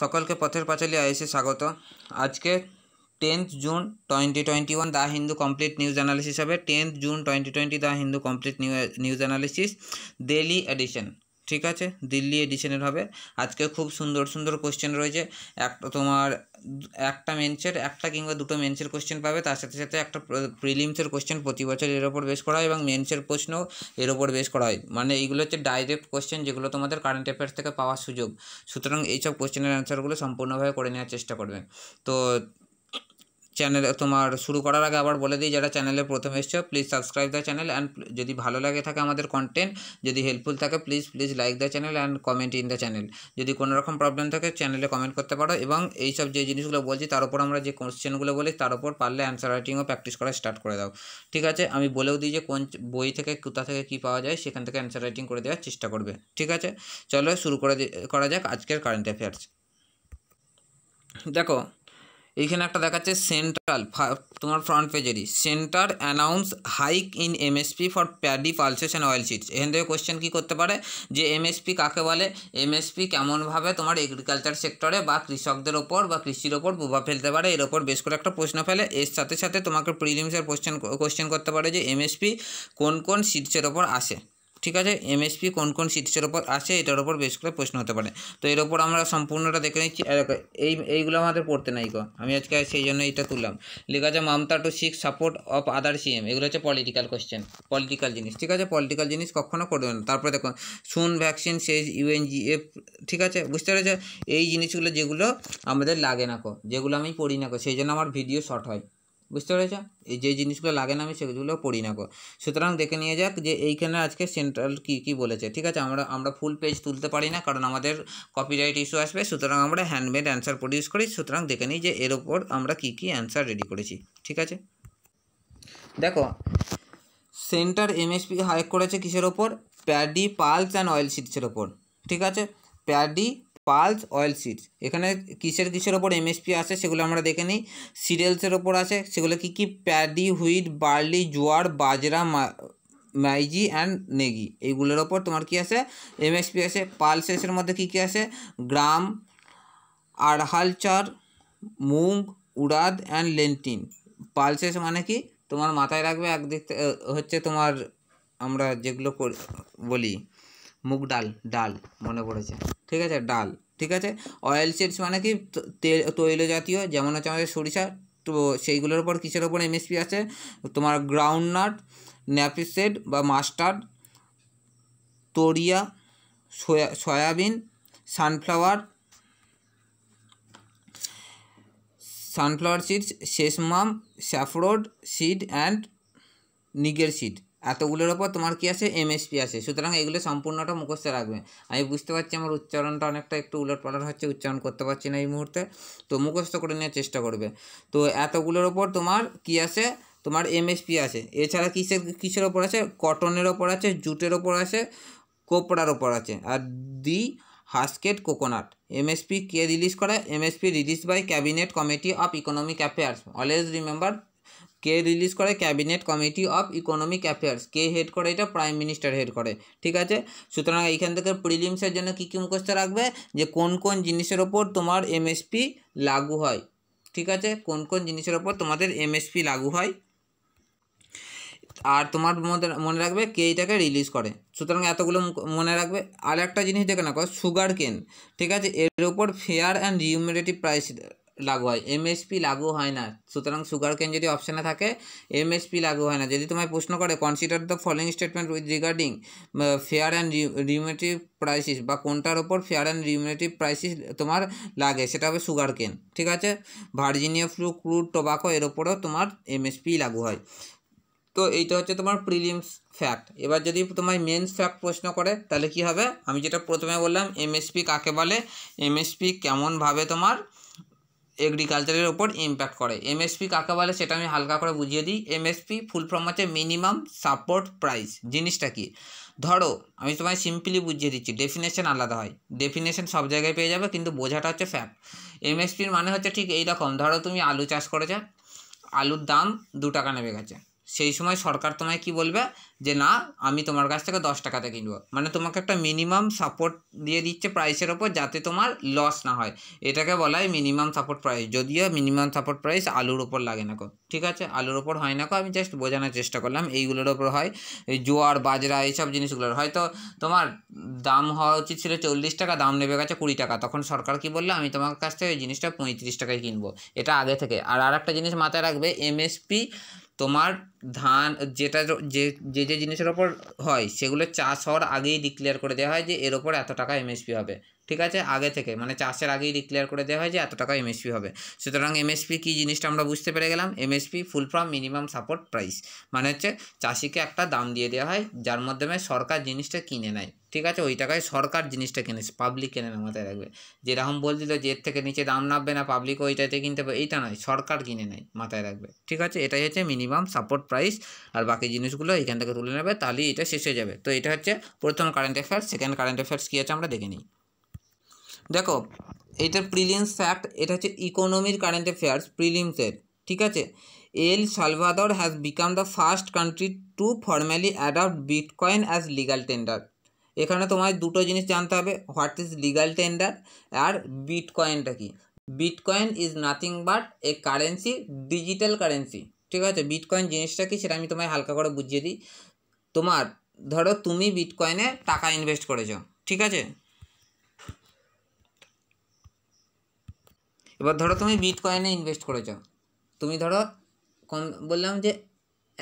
সকলকে পথের পাঁচালী আইসে স্বাগত আজকে tenth June twenty twenty one the Hindu complete news analysis হবে tenth June twenty twenty the Hindu complete news analysis daily edition ঠিক আছে দিল্লি এডিশনের হবে আজকে খুব সুন্দর সুন্দর কোশ্চেন রয়েছে একটা তোমার একটা মেন্সের একটা কিংবা দুটো মেন্সের কোশ্চেন পাবে তার সাথে সাথে একটা প্রিলিমসের কোশ্চেন প্রতি বছর এর ওপর বেশ করা হয় এবং মেনসের প্রশ্নও এর ওপর বেশ করা হয় মানে এইগুলো হচ্ছে ডাইরেক্ট কোশ্চেন যেগুলো তোমাদের কারেন্ট অ্যাফেয়ার্স থেকে পাওয়ার সুযোগ সুতরাং এইসব কোশ্চেনের অ্যান্সারগুলো সম্পূর্ণভাবে করে নেওয়ার চেষ্টা করবে তো চ্যানেলে তোমার শুরু করার আগে আবার বলে দিই যারা চ্যানেলে প্রথম এসছো please subscribe the channel and যদি ভালো লাগে থাকে আমাদের কন্টেন্ট যদি হেল্পফুল থাকে please please like the channel and comment in the channel যদি কোনো রকম প্রবলেম থাকে চ্যানেলে কমেন্ট করতে পারো এবং এই সব যে জিনিসগুলো বলছি তার উপর আমরা যে কোশ্চেনগুলো বলি তার উপর পারলে অ্যান্সার রাইটিংও প্র্যাকটিস করা স্টার্ট করে দাও ঠিক আছে আমি বলেও দিই যে কোন বই থেকে কোথা থেকে কি পাওয়া যায় সেখান থেকে অ্যান্সার রাইটিং করে দেওয়ার চেষ্টা করবে ঠিক আছে চলো শুরু করে করা যাক আজকের কারেন্ট অ্যাফেয়ার্স দেখো এইখানে একটা দেখাচ্ছে সেন্ট্রাল তোমার ফ্রন্ট পেজেরই centre announce hike in MSP for paddy pulses and oil seeds এখান থেকে কোয়েশ্চেন কী করতে পারে যে এমএসপি কাকে বলে এমএসপি কেমনভাবে তোমার এগ্রিকালচার সেক্টরে বা কৃষকদের ওপর বা কৃষির ওপর প্রভাব ফেলতে পারে এর ওপর বেশ করে একটা প্রশ্ন ফেলে এর সাথে সাথে তোমাকে প্রিলিমসের কোশ্চেন কোশ্চেন করতে পারে যে এমএসপি কোন কোন সিডসের ওপর আসে ঠিক আছে এমএসপি কোন কোন সিটিসের ওপর আছে এটার ওপর বেশ করে প্রশ্ন হতে পারে তো এর ওপর আমরা সম্পূর্ণটা দেখে নিচ্ছি এই এইগুলো আমাদের পড়তে নাই গো আমি আজকে সেই জন্য এটা তুললাম লেখা আছে Mamata to seek support of other CM এগুলো হচ্ছে পলিটিক্যাল কোয়েশ্চেন পলিটিক্যাল জিনিস ঠিক আছে পলিটিক্যাল জিনিস কখনো করবে না তারপরে দেখুন সুন ভ্যাকসিন সেজ ইউএনজিএফ ঠিক আছে বুঝতে পেরেছো এই জিনিসগুলো যেগুলো আমাদের লাগে না কো যেগুলো আমি পড়ি না কো সেই জন্য আমার ভিডিও শর্ট হয় বুঝতে পেরেছ এই যে জিনিসগুলো লাগে না আমি সেগুলো পড়ি না গো সুতরাং দেখে নিয়ে যাক যে এইখানে আজকে সেন্ট্রাল কি কি বলেছে ঠিক আছে আমরা আমরা ফুল পেজ তুলতে পারি না কারণ আমাদের কপিরাইট ইস্যু আসবে সুতরাং আমরা হ্যান্ডমেড অ্যান্সার প্রডিউস করি সুতরাং দেখে নিই যে এর ওপর আমরা কি কি অ্যান্সার রেডি করেছি ঠিক আছে দেখো সেন্টার এমএসপি হাইক করেছে কিসের ওপর প্যাডি পালস অ্যান্ড অয়েল সিটসের ওপর ঠিক আছে প্যাডি পালস অয়েল সিডস এখানে কিসের কিসের ওপর এমএসপি আছে সেগুলো আমরা দেখে নিই সিরিয়ালসের ওপর আছে সেগুলো কি কি প্যাডি হুইট বার্লি জোয়ার বাজরা মাইজি অ্যান্ড নেগি এইগুলোর ওপর তোমার কি আছে এমএসপি আছে পালসেসের মধ্যে কি কি আছে গ্রাম আড়হালচার মুগ উড়াদ অ্যান্ড লেন্টিন পালসেস মানে কি তোমার মাথায় রাখবে একদিক হচ্ছে তোমার আমরা যেগুলো বলি মুগ ডাল ডাল মনে পড়েছে ঠিক আছে ডাল ঠিক আছে অয়েল সিডস মানে কি তেল তৈল জাতীয় যেমন হচ্ছে আমাদের সরিষা তো সেইগুলোর উপর কিসের ওপর এমএসপি আছে তোমার গ্রাউন্ডনাট নাট ন্যাপিসেড বা mustard toria soya soybean sunflower sunflower seeds sesamum safflower seed and niger seed এতগুলোর ওপর তোমার কি আছে এমএসপি আছে সুতরাং এগুলো সম্পূর্ণটা মুখস্থ রাখবে আমি বুঝতে পারছি আমার উচ্চারণটা অনেকটা একটু উলট পালট হচ্ছে উচ্চারণ করতে পারছি না এই মুহূর্তে তো মুখস্থ করে নেওয়ার চেষ্টা করবে তো এতগুলোর ওপর তোমার কি আছে তোমার এমএসপি আছে এছাড়া কিসের কিসের ওপর আছে কটনের ওপর আছে জুটের ওপর আছে কোপড়ার ওপর আছে আর দি হাস্কেট কোকোনাট এমএসপি কে রিলিজ করে MSP release by cabinet committee of economic affairs always remember কে রিলিজ করে cabinet committee of economic affairs কে হেড করে এটা প্রাইম মিনিস্টার হেড করে ঠিক আছে সুতরাং এইখান থেকে প্রিলিমসের জন্য কী কী মুখস্থ রাখবে যে কোন কোন জিনিসের ওপর তোমার এমএসপি লাগু হয় ঠিক আছে কোন কোন জিনিসের ওপর তোমাদের এমএসপি লাগু হয় আর তোমার মনে রাখবে কে এটাকে রিলিজ করে সুতরাং এতগুলো মনে রাখবে আর একটা জিনিস দেখে না সুগার কেন ঠিক আছে এর ওপর ফেয়ার অ্যান্ড রিউমিনেটিভ প্রাইস লাগু হয় এমএসপি লাগু হয় না সুতরাং সুগার কেন যদি অপশানে থাকে এমএসপি লাগু হয় না যদি তোমায় প্রশ্ন করে consider the following statement with regarding fair and remunerative prices বা কোনটার ওপর ফেয়ার অ্যান্ড রিমেটিভ প্রাইসিস তোমার লাগে সেটা হবে সুগার কেন ঠিক আছে ভার্জিনিয়া ফ্লু ক্রুড টোবাকো এর ওপরও তোমার এমএসপি লাগু হয় তো এইটা হচ্ছে তোমার প্রিলিমস ফ্যাক্ট এবার যদি তোমায় মেন্স ফ্যাক্ট প্রশ্ন করে তাহলে কি হবে আমি যেটা প্রথমে বললাম এমএসপি কাকে বলে এমএসপি কেমনভাবে তোমার এগ্রিকালচারের ওপর ইম্প্যাক্ট করে এমএসপি কাকে বলে সেটা আমি হালকা করে বুঝিয়ে দিই এমএসপি ফুল ফর্ম হচ্ছে মিনিমাম সাপোর্ট প্রাইস জিনিসটা কি ধরো আমি তোমায় সিম্পলি বুঝিয়ে দিচ্ছি ডেফিনেশন আলাদা হয় ডেফিনেশন সব জায়গায় পেয়ে যাবে কিন্তু বোঝাটা হচ্ছে ফ্যাপ এমএসপির মানে হচ্ছে ঠিক এইরকম ধরো তুমি আলু চাষ করেছো আলুর দাম দু টাকা নেমে গেছে সেই সময় সরকার তোমায় কি বলবে যে না আমি তোমার কাছ থেকে দশ টাকাতে কিনবো মানে তোমাকে একটা মিনিমাম সাপোর্ট দিয়ে দিচ্ছে প্রাইসের ওপর যাতে তোমার লস না হয় এটাকে বলা হয় মিনিমাম সাপোর্ট প্রাইস যদিও মিনিমাম সাপোর্ট প্রাইস আলুর ওপর লাগে না কো ঠিক আছে আলুর ওপর হয় না কো আমি জাস্ট বোঝানোর চেষ্টা করলাম এইগুলোর ওপর হয় জোয়ার বাজরা এইসব জিনিসগুলোর হয়তো তোমার দাম হওয়া উচিত ছিল চল্লিশ টাকা দাম নেবে গেছে কুড়ি টাকা তখন সরকার কি বললো আমি তোমার কাছ থেকে ওই জিনিসটা পঁয়ত্রিশ টাকায় কিনবো এটা আগে থেকে আর আর একটা জিনিস মাথায় রাখবে এমএসপি তোমার ধান যেটা যে যে যে জিনিসের ওপর হয় সেগুলো চাষ হওয়ার আগেই ডিক্লেয়ার করে দেওয়া হয় যে এর ওপর এত টাকা এমএসপি হবে ঠিক আছে আগে থেকে মানে চাষের আগেই ডিক্লেয়ার করে দেওয়া হয় যে এত টাকা এমএসপি হবে সুতরাং এমএসপি কী জিনিসটা আমরা বুঝতে পেরে গেলাম MSP full form minimum support price মানে হচ্ছে চাষিকে একটা দাম দিয়ে দেওয়া হয় যার মাধ্যমে সরকার জিনিসটা কিনে নেয় ঠিক আছে ওই টাকায় সরকার জিনিসটা কিনে পাবলিক কেনে নেয় মাথায় রাখবে যেরকম দিল যে থেকে নিচে দাম নামবে না পাবলিক ওইটাতে কিনতে পারবে এইটা নয় সরকার কিনে নেয় মাথায় রাখবে ঠিক আছে এটাই হচ্ছে মিনিমাম সাপোর্ট প্রাইস আর বাকি জিনিসগুলো এখান থেকে তুলে নেবে তাহলেই এটা শেষ হয়ে যাবে তো এটা হচ্ছে প্রথম current affairs second current affairs কী আছে আমরা দেখে নিই দেখো এটা প্রিলিমস ফ্যাক্ট এটা হচ্ছে ইকোনমির কারেন্ট অ্যাফেয়ার্স প্রিলিমসের ঠিক আছে El Salvador has become the first country to formally adopt bitcoin as legal tender এখানে তোমায় দুটো জিনিস জানতে হবে হোয়াট ইজ লিগাল টেন্ডার আর বিটকয়েনটা কি bitcoin is nothing but a currency digital currency ঠিক আছে বিটকয়েন জিনিসটা কি সেটা আমি তোমায় হালকা করে বুঝিয়ে দিই তোমার ধরো তুমি বিটকয়েনে টাকা ইনভেস্ট করেছ ঠিক আছে এবার ধরো তুমি বিট কয়েনে ইনভেস্ট করেছো তুমি ধরো কম বললাম যে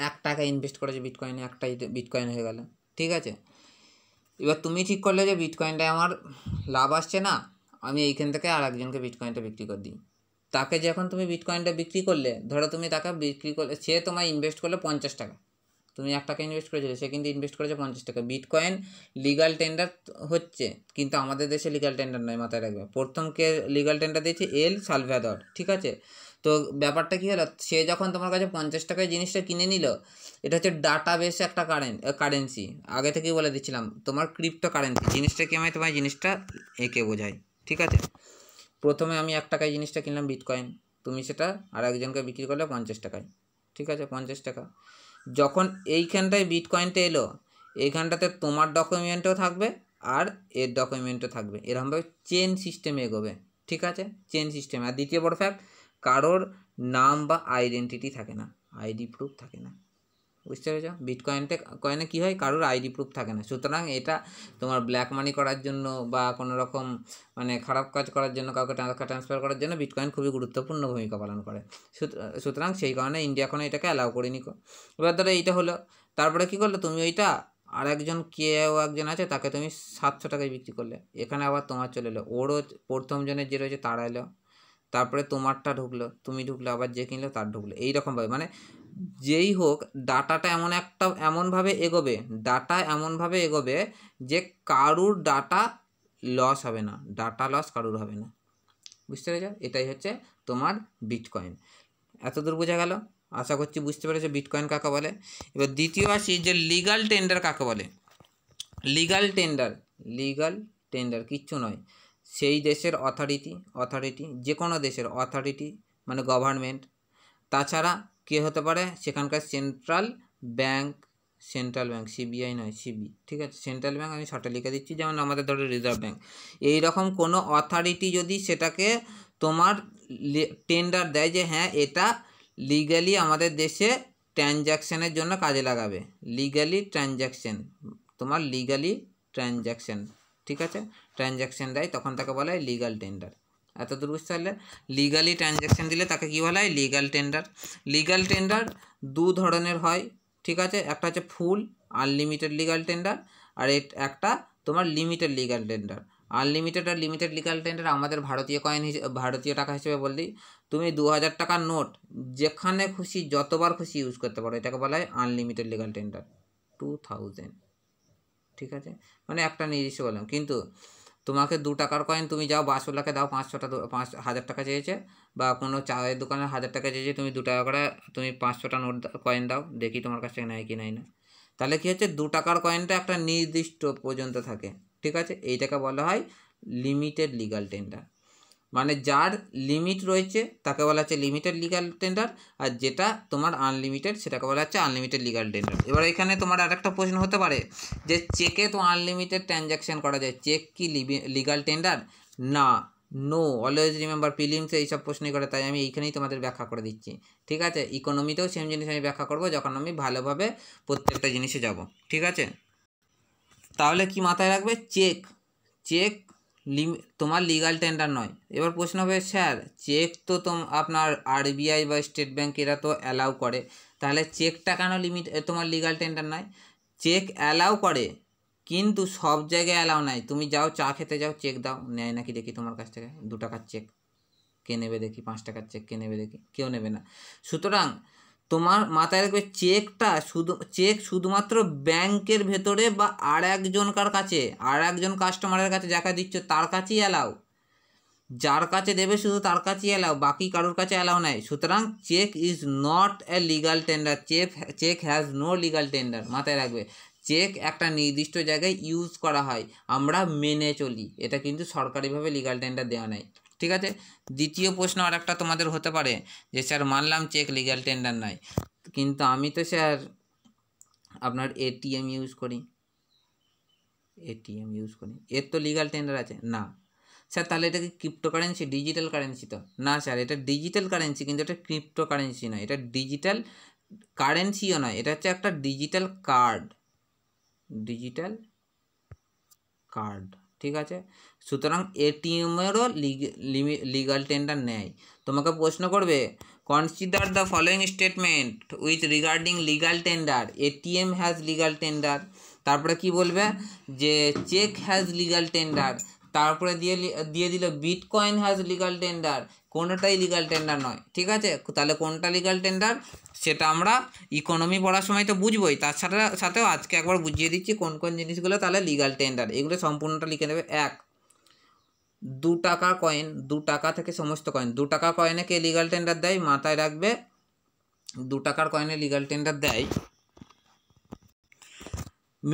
এক টাকা ইনভেস্ট করেছো বিট কয়েনে একটাই বিট কয়েন হয়ে গেল ঠিক আছে এবার তুমি ঠিক করলে যে বিট কয়েনটায় আমার লাভ আসছে না আমি এইখান থেকে আর একজনকে বিট কয়েনটা বিক্রি করে দিই তাকে যখন তুমি বিট কয়েনটা বিক্রি করলে ধরো তুমি তাকে বিক্রি করলে সে তোমায় ইনভেস্ট করলে পঞ্চাশ টাকা তুমি এক টাকা ইনভেস্ট করেছিলে সে কিন্তু ইনভেস্ট করেছে পঞ্চাশ টাকা বিটকয়েন লিগাল টেন্ডার হচ্ছে কিন্তু আমাদের দেশে লিগাল টেন্ডার নয় মাথায় রাখবে প্রথমকে লিগাল টেন্ডার দিয়েছে এল সালভেদর ঠিক আছে তো ব্যাপারটা কী হলো সে যখন তোমার কাছে পঞ্চাশ টাকায় জিনিসটা কিনে নিল এটা হচ্ছে ডাটা বেস একটা কারেন্ট কারেন্সি আগে থেকেই বলে দিচ্ছিলাম তোমার ক্রিপ্টো কারেন্সি জিনিসটা কেমন তোমার জিনিসটা একে বোঝায় ঠিক আছে প্রথমে আমি এক টাকায় জিনিসটা কিনলাম বিটকয়েন তুমি সেটা আর একজনকে বিক্রি করলে পঞ্চাশ টাকায় ঠিক আছে পঞ্চাশ টাকা যখন এইখানটায় বিটকয়েনটা এলো এইখানটাতে তোমার ডকুমেন্টও থাকবে আর এর ডকুমেন্টও থাকবে এরকমভাবে চেন সিস্টেমে এগোবে ঠিক আছে চেন সিস্টেমে আর দ্বিতীয় বড় ফ্যাক্ট কারোর নাম বা আইডেন্টিটি থাকে না আইডি প্রুফ থাকে না বুঝতে পেরেছ বিটকয়েনতে কয়েনে কী হয় কারোর আইডি প্রুফ থাকে না সুতরাং এটা তোমার ব্ল্যাক মানি করার জন্য বা কোনো রকম মানে খারাপ কাজ করার জন্য কাউকে টাকা ট্রান্সফার করার জন্য বিটকয়েন খুবই গুরুত্বপূর্ণ ভূমিকা পালন করে সুতরাং সেই কারণে ইন্ডিয়া কোনো এটাকে অ্যালাউ করে করেনি এবার ধরো এইটা হলো তারপরে কী করলো তুমি ওইটা আর একজন কেউ একজন আছে তাকে তুমি সাতশো টাকায় বিক্রি করলে এখানে আবার তোমার চলে এলো ওরও প্রথম জনের যে রয়েছে তারা এলো তারপরে তোমারটা ঢুকলো তুমি ঢুকলো আবার যে কিনলো তার ঢুকলো এইরকমভাবে মানে যেই হোক ডাটাটা এমন একটা এমনভাবে এগোবে ডাটা এমনভাবে এগোবে যে কারুর ডাটা লস হবে না ডাটা লস কারুর হবে না বুঝতে পেরেছ এটাই হচ্ছে তোমার বিটকয়েন এতদূর বোঝা গেল আশা করছি বুঝতে পেরেছো বিটকয়েন কাকে বলে এবার দ্বিতীয় আসি যে লিগাল টেন্ডার কাকে বলে লিগাল টেন্ডার লিগাল টেন্ডার কিচ্ছু নয় সেই দেশের অথরিটি অথরিটি যে কোনো দেশের অথরিটি মানে গভর্নমেন্ট তাছাড়া কে হতে পারে সেখানকার central bank central bank CBI নয় সিবি ঠিক আছে সেন্ট্রাল ব্যাঙ্ক আমি শর্টে লিখে দিচ্ছি যেমন আমাদের ধরো রিজার্ভ ব্যাঙ্ক এই রকম কোনো অথরিটি যদি সেটাকে তোমার টেন্ডার দেয় যে হ্যাঁ এটা লিগালি আমাদের দেশে ট্রানজ্যাকশানের জন্য কাজে লাগাবে লিগালি ট্রানজ্যাকশান তোমার লিগালি ট্রানজ্যাকশান ঠিক আছে ট্রানজ্যাকশান দেয় তখন তাকে বলা হয় লিগাল টেন্ডার এতদূর বুঝতে পারলে লিগালি ট্রানজ্যাকশান দিলে তাকে কী বলা হয় লিগাল টেন্ডার লিগাল টেন্ডার দু ধরনের হয় ঠিক আছে একটা হচ্ছে ফুল আনলিমিটেড লিগাল টেন্ডার আর একটা তোমার লিমিটেড লিগাল টেন্ডার আনলিমিটেড আর লিমিটেড লিগাল টেন্ডার আমাদের ভারতীয় কয়েন হিসেবে ভারতীয় টাকা হিসেবে বললি তুমি দু হাজার টাকার নোট যেখানে খুশি যতবার খুশি ইউজ করতে পারো এটাকে বলা হয় unlimited legal tender two thousand ঠিক আছে মানে একটা নির্দিষ্ট বললাম কিন্তু তোমাকে দু টাকার কয়েন তুমি যাও বাসওয়ালাকে দাও পাঁচশোটা পাঁচ হাজার টাকা চেয়েছে বা কোনো চায়ের দোকানে হাজার টাকা চেয়েছে তুমি দু টাকা করে তুমি পাঁচশোটা নোট কয়েন দাও দেখি তোমার কাছ থেকে নেয় কি নেয় না তাহলে কী হচ্ছে দু টাকার কয়েনটা একটা নির্দিষ্ট পর্যন্ত থাকে ঠিক আছে এইটাকে বলা হয় লিমিটেড লিগাল টেন্ডার মানে যার লিমিট রয়েছে তাকে বলা হচ্ছে লিমিটেড লিগাল টেন্ডার আর যেটা তোমার আনলিমিটেড সেটাকে বলা হচ্ছে আনলিমিটেড লিগাল টেন্ডার এবার এখানে তোমার আর একটা প্রশ্ন হতে পারে যে চেকে তো আনলিমিটেড ট্রানজ্যাকশান করা যায় চেক কি লিগাল টেন্ডার না নো অলওয়েজ রিমেম্বার প্রিলিমসে এইসব প্রশ্নই করে তাই আমি এইখানেই তোমাদের ব্যাখ্যা করে দিচ্ছি ঠিক আছে ইকোনমিতেও সেম জিনিস আমি ব্যাখ্যা করব যখন আমি ভালোভাবে প্রত্যেকটা জিনিসে যাব ঠিক আছে তাহলে কি মাথায় রাখবে চেক চেক তোমার লিগাল টেন্ডার নয় এবার প্রশ্ন হবে স্যার চেক তো তোম আপনার আরবিআই বা স্টেট ব্যাঙ্ক এরা তো অ্যালাউ করে তাহলে চেকটা কেন লিমিট তোমার লিগাল টেন্ডার নয় চেক অ্যালাউ করে কিন্তু সব জায়গায় অ্যালাউ নাই তুমি যাও চা খেতে যাও চেক দাও নেয় নাকি দেখি তোমার কাছ থেকে দু টাকার চেক কে নেবে দেখি পাঁচ টাকার চেক কে নেবে দেখি কেউ নেবে না সুতরাং তোমার মাথায় রাখবে চেকটা শুধু চেক শুধুমাত্র ব্যাংকের ভেতরে বা আর একজনকার কাছে আর একজন কাস্টমারের কাছে যাকে দিচ্ছ তার কাছেই অ্যালাও যার কাছে দেবে শুধু তার কাছেই অ্যালাও বাকি কারোর কাছে অ্যালাও নাই সুতরাং cheque is not a legal tender cheque cheque has no legal tender মাথায় রাখবে চেক একটা নির্দিষ্ট জায়গায় ইউজ করা হয় আমরা মেনে চলি এটা কিন্তু সরকারিভাবে লিগাল টেন্ডার দেওয়া নাই ঠিক আছে দ্বিতীয় প্রশ্ন আর একটা তোমাদের হতে পারে যে স্যার মানলাম চেক লিগ্যাল টেন্ডার নাই কিন্তু আমি তো স্যার আপনার এটিএম ইউজ করি এটিএম ইউজ করি এর তো লিগাল টেন্ডার আছে না স্যার তাহলে এটা কি ক্রিপ্টো কারেন্সি ডিজিটাল কারেন্সি তো না স্যার এটা ডিজিটাল কারেন্সি কিন্তু এটা ক্রিপ্টো কারেন্সি নয় এটা ডিজিটাল কারেন্সিও নয় এটা হচ্ছে একটা ডিজিটাল কার্ড ডিজিটাল কার্ড ঠিক আছে সুতরাং এটিএমেরও লিগাল টেন্ডার নেয় তোমাকে প্রশ্ন করবে consider the following statement with regarding legal tender ATM has legal tender তারপরে কি বলবে যে চেক হ্যাজ লিগাল টেন্ডার তারপরে দিয়ে দিয়ে দিল bitcoin has legal tender কোনোটাই লিগাল টেন্ডার নয় ঠিক আছে তাহলে কোনটা লিগাল টেন্ডার সেটা আমরা ইকোনমি পড়ার সময় তো বুঝবোই তার সাথে সাথেও আজকে একবার বুঝিয়ে দিচ্ছি কোন কোন জিনিসগুলো তাহলে লিগাল টেন্ডার এগুলো সম্পূর্ণটা লিখে নেবে এক দু টাকা কয়েন দু টাকা থেকে সমস্ত কয়েন দু টাকা কয়েনে কে লিগাল টেন্ডার দেয় মাথায় রাখবে দু টাকার কয়েনে লিগাল টেন্ডার দেয়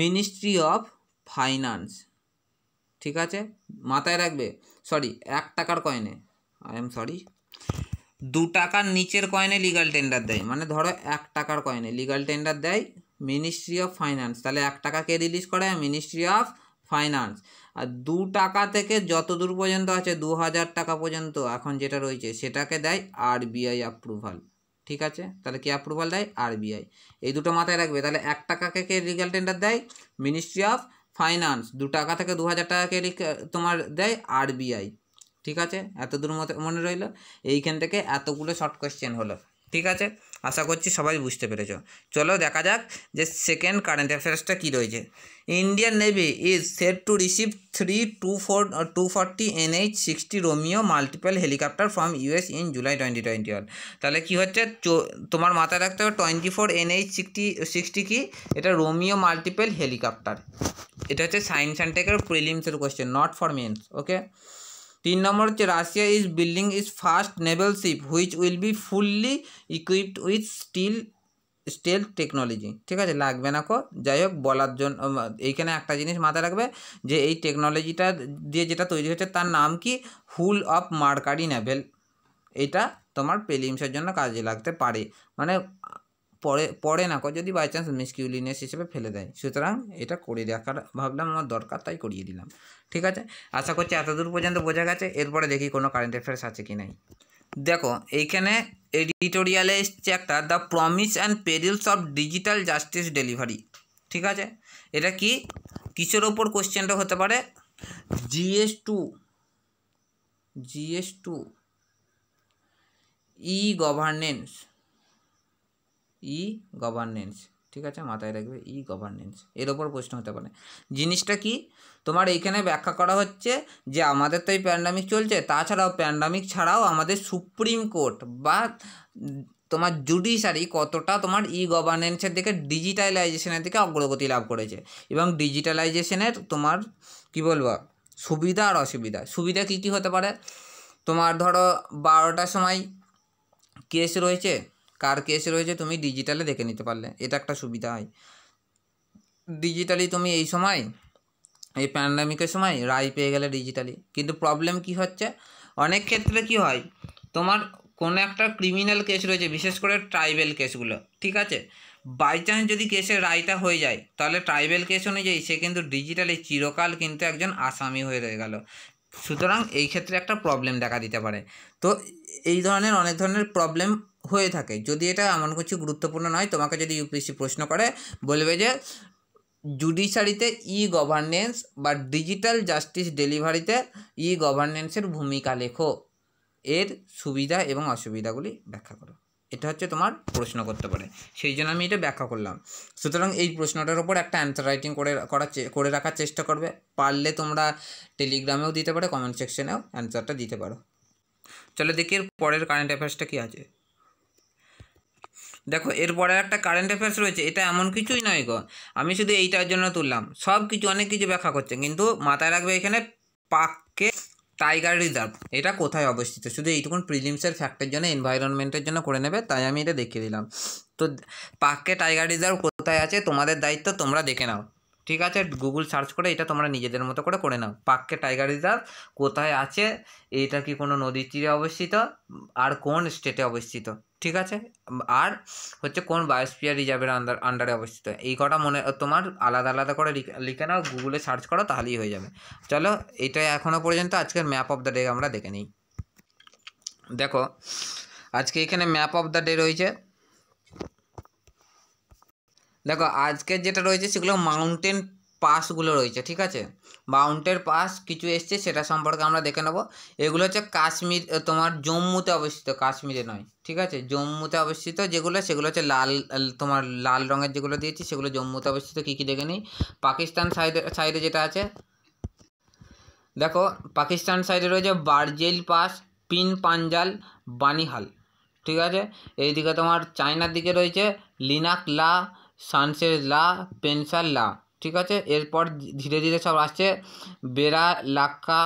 মিনিস্ট্রি অফ ফাইন্যান্স ঠিক আছে মাথায় রাখবে সরি এক টাকার কয়েনে আই এম সরি দু টাকার নিচের কয়েনে লিগাল টেন্ডার দেয় মানে ধরো এক টাকার কয়েনে লিগাল টেন্ডার দেয় মিনিস্ট্রি অফ ফাইন্যান্স তাহলে এক টাকা কে রিলিজ করে মিনিস্ট্রি অফ ফাইন্যান্স আর দু টাকা থেকে যত দূর পর্যন্ত আছে দু হাজার টাকা পর্যন্ত এখন যেটা রয়েছে সেটাকে দেয় আর আরবিআই অ্যাপ্রুভাল ঠিক আছে তাহলে কি অ্যাপ্রুভাল দেয় আর আরবিআই এই দুটো মাথায় রাখবে তাহলে এক টাকাকে কে লিগাল টেন্ডার দেয় মিনিস্ট্রি অফ ফাইন্যান্স দু টাকা থেকে দু হাজার টাকা ক্রেডিট তোমার দেয় আরবিআই ঠিক আছে এত দূর মতো মনে রইল এইখান থেকে এতগুলো শর্ট কোয়েশ্চেন হলো ঠিক আছে আশা করছি সবাই বুঝতে পেরেছ চলো দেখা যাক যে সেকেন্ড কারেন্ট অ্যাফেয়ার্সটা কী রয়েছে Indian navy is set to receive three two four two forty NH sixty Romeo multiple helicopter from US in July twenty twenty one তাহলে কী হচ্ছে তোমার মাথায় রাখতে হবে twenty four NH sixty sixty কি এটা রোমিও মাল্টিপল হেলিকপ্টার এটা হচ্ছে সায়েন্স অ্যান্ড টেকের প্রিলিমসের question not for mains okay তিন নম্বর হচ্ছে Russia is building is first naval ship which will be fully equipped with stealth stealth technology ঠিক আছে লাগবে না কো যাই হোক বলার জন্য এইখানে একটা জিনিস মাথায় রাখবে যে এই টেকনোলজিটা দিয়ে যেটা তৈরি হচ্ছে তার নাম কি হুল অফ মার্কারি নেভেল এটা তোমার প্রিলিমসের জন্য কাজে লাগতে পারে মানে পড়ে পড়ে না যদি বাই চান্স মিসকিউলিনেস হিসেবে ফেলে দেয় সুতরাং এটা করে দেখার ভাবলাম আমার দরকার তাই করিয়ে দিলাম ঠিক আছে আশা করছি এতদূর পর্যন্ত বোঝা গেছে এরপরে দেখি কোনো কারেন্ট অ্যাফেয়ার্স আছে কি নাই দেখো এইখানে এডিটোরিয়ালে এসছে একটা the promise and perils of digital justice delivery ঠিক আছে এটা কি কিসের ওপর কোশ্চেনটা হতে পারে GS two GS two e governance e governance ঠিক আছে মাথায় রাখবে ই গভর্নেন্স এর ওপর প্রশ্ন হতে পারে জিনিসটা কি তোমার এইখানে ব্যাখ্যা করা হচ্ছে যে আমাদের তো এই প্যান্ডামিক চলছে তাছাড়াও প্যান্ডামিক ছাড়াও আমাদের সুপ্রিম কোর্ট বা তোমার জুডিশিয়ারি কতটা তোমার ই গভর্নেন্সের দিকে ডিজিটালাইজেশনের দিকে অগ্রগতি লাভ করেছে এবং ডিজিটালাইজেশনের তোমার কি বলবো সুবিধা আর অসুবিধা সুবিধা কী কী হতে পারে তোমার ধরো বারোটার সময় কেস রয়েছে কার কেস রয়েছে তুমি ডিজিটালে দেখে নিতে পারলে এটা একটা সুবিধা হয় ডিজিটালি তুমি এই সময় এই প্যান্ডামিকের সময় রায় পেয়ে গেলে ডিজিটালি কিন্তু প্রবলেম কি হচ্ছে অনেক ক্ষেত্রে কি হয় তোমার কোনো একটা ক্রিমিনাল কেস রয়েছে বিশেষ করে ট্রাইবেল কেসগুলো ঠিক আছে বাই চান্স যদি কেসের রায়টা হয়ে যায় তাহলে ট্রাইবেল কেস অনুযায়ী সে কিন্তু ডিজিটালি চিরকাল কিন্তু একজন আসামি হয়ে রয়ে গেল সুতরাং এই ক্ষেত্রে একটা প্রবলেম দেখা দিতে পারে তো এই ধরনের অনেক ধরনের প্রবলেম হয়ে থাকে যদি এটা এমন কিছু গুরুত্বপূর্ণ নয় তোমাকে যদি ইউপিএসসি প্রশ্ন করে বলবে যে জুডিশিয়ারিতে ই গভর্নেন্স বা ডিজিটাল জাস্টিস ডেলিভারিতে ই গভর্নেন্সের ভূমিকা লেখো এর সুবিধা এবং অসুবিধাগুলি ব্যাখ্যা করো এটা হচ্ছে তোমার প্রশ্ন করতে পারে সেই জন্য আমি এটা ব্যাখ্যা করলাম সুতরাং এই প্রশ্নটার ওপর একটা অ্যান্সার রাইটিং করে করা করে রাখার চেষ্টা করবে পারলে তোমরা টেলিগ্রামেও দিতে পারো কমেন্ট সেকশনেও অ্যান্সারটা দিতে পারো চলো দেখি এর পরের কারেন্ট অ্যাফেয়ার্সটা কী আছে দেখো এরপরে একটা কারেন্ট অ্যাফেয়ার্স রয়েছে এটা এমন কিছুই নয় গো আমি শুধু এইটার জন্য তুললাম সব কিছু অনেক কিছু ব্যাখ্যা করছে কিন্তু মাথায় রাখবে এখানে পাককে টাইগার রিজার্ভ এটা কোথায় অবস্থিত শুধু এইটুকুন প্রিলিমসের ফ্যাক্টের জন্য এনভায়রনমেন্টের জন্য করে নেবে তাই আমি এটা দেখিয়ে দিলাম তো পাককে টাইগার রিজার্ভ কোথায় আছে তোমাদের দায়িত্ব তোমরা দেখে নাও ঠিক আছে গুগল সার্চ করে এটা তোমরা নিজেদের মতো করে করে নাও পাককে টাইগার রিজার্ভ কোথায় আছে এটা কি কোনো নদীর তীরে অবস্থিত আর কোন স্টেটে অবস্থিত ঠিক আছে আর হচ্ছে কোন বায়োস্পিয়ার রিজার্ভের আন্ডার আন্ডারে অবস্থিত এই কটা মনে তোমার আলাদা আলাদা করে লিখে নাও গুগলে সার্চ করো তাহলেই হয়ে যাবে চলো এটাই এখনও পর্যন্ত আজকের ম্যাপ অফ দ্য ডে আমরা দেখে নিই দেখো আজকে এখানে ম্যাপ অফ দ্য ডে রয়েছে দেখো আজকের যেটা রয়েছে সেগুলো মাউন্টেন পাসগুলো রয়েছে ঠিক আছে মাউন্টেন পাস কিছু এসছে সেটা সম্পর্কে আমরা দেখে নেব এগুলো হচ্ছে কাশ্মীর তোমার জম্মুতে অবস্থিত কাশ্মীরে নয় ঠিক আছে জম্মুতে অবস্থিত যেগুলো সেগুলো হচ্ছে লাল তোমার লাল রঙের যেগুলো দিয়েছি সেগুলো জম্মুতে অবস্থিত কী কী দেখে নিই পাকিস্তান সাইডে সাইডে যেটা আছে দেখো পাকিস্তান সাইডে রয়েছে বার্জেল পাস পিন পাঞ্জাল বানিহাল ঠিক আছে এইদিকে তোমার চায়নার দিকে রয়েছে লিনাক লা সানসের লা পেনসার লা ঠিক আছে এরপর ধীরে ধীরে সব আসছে বেড়া লাক্কা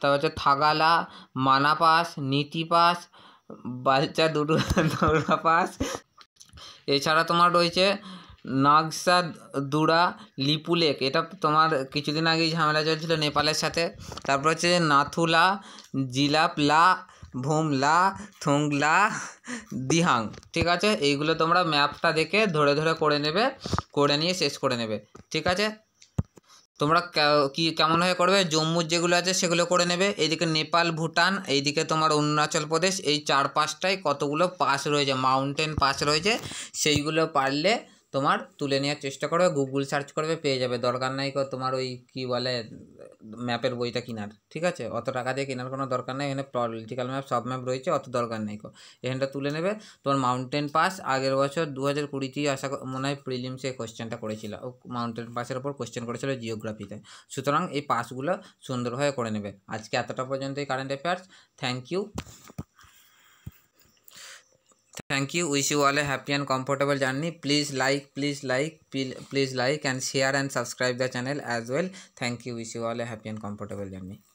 তারপর হচ্ছে থাগালা মানাপাস নীতিপাস বালচা দুটো দৌড়াপাস এছাড়া তোমার রয়েছে নাগসা দুরা লিপুলেক এটা তোমার কিছুদিন আগেই ঝামেলা চলছিল নেপালের সাথে তারপর হচ্ছে নাথুলা জিলাপলা ভোমলা থোংলা দিহাং ঠিক আছে এইগুলো তোমরা ম্যাপটা দেখে ধরে ধরে করে নেবে করে নিয়ে শেষ করে নেবে ঠিক আছে তোমরা কি কেমনভাবে করবে জম্মুর যেগুলো আছে সেগুলো করে নেবে এইদিকে নেপাল ভুটান এইদিকে তোমার অরুণাচল প্রদেশ এই চার পাঁচটায় কতগুলো পাস রয়েছে মাউন্টেন পাস রয়েছে সেইগুলো পারলে তোমার তুলে নেওয়ার চেষ্টা করবে গুগল সার্চ করবে পেয়ে যাবে দরকার নাই তোমার ওই কি বলে ম্যাপের বইটা কেনার ঠিক আছে অত টাকা দিয়ে কেনার কোনো দরকার নেই এখানে পলিটিক্যাল ম্যাপ সব ম্যাপ রয়েছে অত দরকার নেই এখানটা তুলে নেবে তোমার মাউন্টেন পাস আগের বছর দু হাজার কুড়িতেই আসা মনে হয় প্রিলিমসে কোয়েশ্চেনটা করেছিল মাউন্টেন পাসের ওপর কোয়েশ্চেন করেছিল জিওগ্রাফিতে সুতরাং এই পাসগুলো সুন্দরভাবে করে নেবে আজকে এতটা পর্যন্ত এই current affairs thank you thank you wish you all a happy and comfortable journey please like please like please like and share and subscribe the channel as well thank you wish you all a happy and comfortable journey